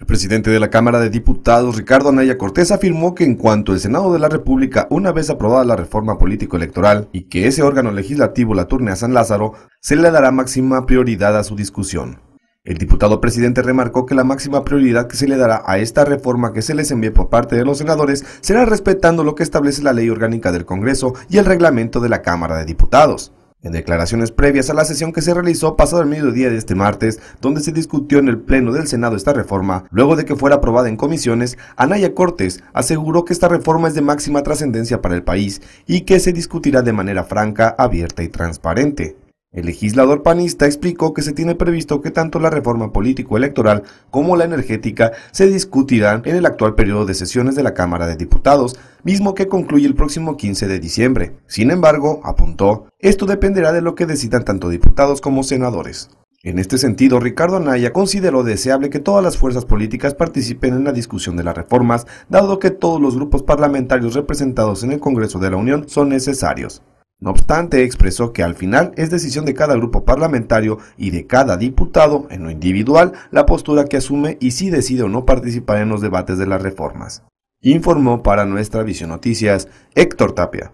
El presidente de la Cámara de Diputados, Ricardo Anaya Cortés, afirmó que en cuanto el Senado de la República, una vez aprobada la reforma político-electoral y que ese órgano legislativo la turne a San Lázaro, se le dará máxima prioridad a su discusión. El diputado presidente remarcó que la máxima prioridad que se le dará a esta reforma que se les envíe por parte de los senadores será respetando lo que establece la ley orgánica del Congreso y el reglamento de la Cámara de Diputados. En declaraciones previas a la sesión que se realizó pasado el mediodía de este martes, donde se discutió en el Pleno del Senado esta reforma, luego de que fuera aprobada en comisiones, Anaya Cortes aseguró que esta reforma es de máxima trascendencia para el país y que se discutirá de manera franca, abierta y transparente. El legislador panista explicó que se tiene previsto que tanto la reforma político-electoral como la energética se discutirán en el actual periodo de sesiones de la Cámara de Diputados, mismo que concluye el próximo 15 de diciembre. Sin embargo, apuntó, esto dependerá de lo que decidan tanto diputados como senadores. En este sentido, Ricardo Anaya consideró deseable que todas las fuerzas políticas participen en la discusión de las reformas, dado que todos los grupos parlamentarios representados en el Congreso de la Unión son necesarios. No obstante, expresó que al final es decisión de cada grupo parlamentario y de cada diputado, en lo individual, la postura que asume y si decide o no participar en los debates de las reformas. Informó para nuestra Visión Noticias Héctor Tapia.